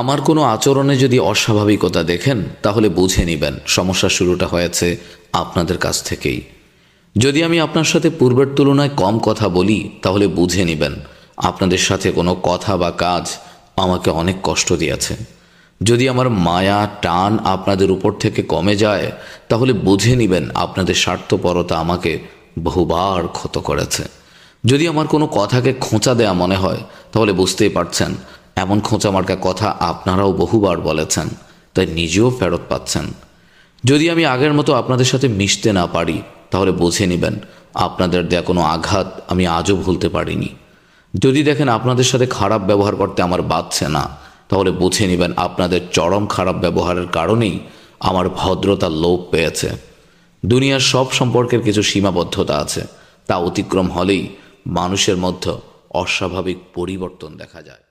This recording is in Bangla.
আমার কোনো আচরণে যদি অস্বাভাবিকতা দেখেন তাহলে বুঝে নেবেন সমস্যা শুরুটা হয়েছে আপনাদের কাছ থেকেই যদি আমি আপনার সাথে পূর্বের তুলনায় কম কথা বলি তাহলে বুঝে নেবেন আপনাদের সাথে কোনো কথা বা কাজ আমাকে অনেক কষ্ট দিয়েছে যদি আমার মায়া টান আপনাদের উপর থেকে কমে যায় তাহলে বুঝে নেবেন আপনাদের স্বার্থপরতা আমাকে বহুবার ক্ষত করেছে যদি আমার কোনো কথাকে খোঁচা দেয়া মনে হয় তাহলে বুঝতেই পারছেন এমন খোঁচামার্কা কথা আপনারাও বহুবার বলেছেন তাই নিজেও ফেরত পাচ্ছেন যদি আমি আগের মতো আপনাদের সাথে মিশতে না পারি তাহলে বুঝে নেবেন আপনাদের দেয়া কোনো আঘাত আমি আজও ভুলতে পারিনি যদি দেখেন আপনাদের সাথে খারাপ ব্যবহার করতে আমার বাধছে না তাহলে বুঝে নেবেন আপনাদের চরম খারাপ ব্যবহারের কারণেই আমার ভদ্রতা লোপ পেয়েছে দুনিয়ার সব সম্পর্কের কিছু সীমাবদ্ধতা আছে তা অতিক্রম হলেই মানুষের মধ্যে অস্বাভাবিক পরিবর্তন দেখা যায়